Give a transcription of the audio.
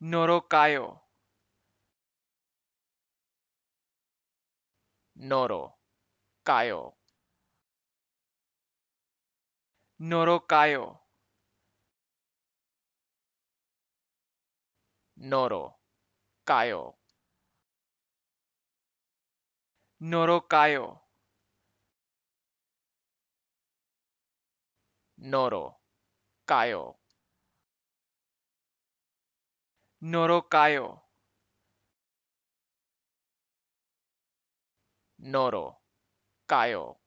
Norokayo. Noro. Kayo. Norokayo. Noro. Kayo. Norokayo. Noro. Kayo. Norokayo. Noro. Kayo.